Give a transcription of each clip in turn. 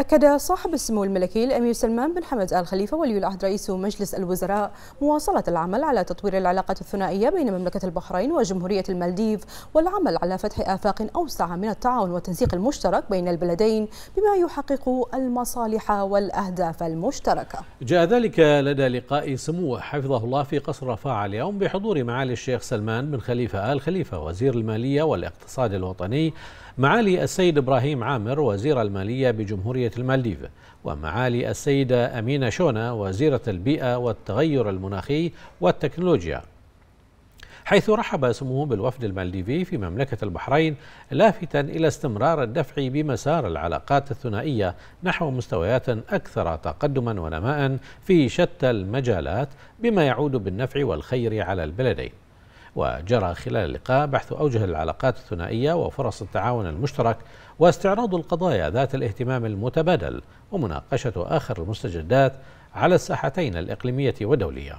أكد صاحب السمو الملكي الأمير سلمان بن حمد آل خليفة ولي العهد رئيس مجلس الوزراء مواصلة العمل على تطوير العلاقات الثنائية بين مملكة البحرين وجمهورية المالديف والعمل على فتح آفاق أوسع من التعاون والتنسيق المشترك بين البلدين بما يحقق المصالح والأهداف المشتركة جاء ذلك لدى لقاء سموه حفظه الله في قصر رفاعة اليوم بحضور معالي الشيخ سلمان بن خليفة آل خليفة وزير المالية والاقتصاد الوطني معالي السيد إبراهيم عامر وزير المالية بجمهورية جمهورية المالديف ومعالي السيدة أمينة شونا وزيرة البيئة والتغير المناخي والتكنولوجيا حيث رحب سموه بالوفد المالديفي في مملكة البحرين لافتا إلى استمرار الدفع بمسار العلاقات الثنائية نحو مستويات أكثر تقدما ونماء في شتى المجالات بما يعود بالنفع والخير على البلدين وجرى خلال اللقاء بحث أوجه العلاقات الثنائية وفرص التعاون المشترك واستعراض القضايا ذات الاهتمام المتبادل ومناقشة آخر المستجدات على الساحتين الإقليمية والدولية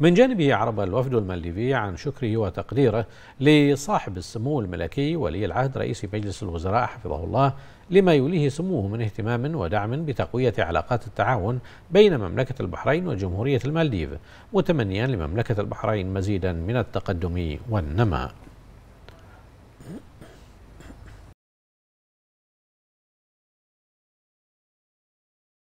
من جانبه عرب الوفد المالديفي عن شكره وتقديره لصاحب السمو الملكي ولي العهد رئيس مجلس الوزراء حفظه الله لما يوليه سموه من اهتمام ودعم بتقوية علاقات التعاون بين مملكة البحرين وجمهورية المالديف متمنيا لمملكة البحرين مزيدا من التقدم والنماء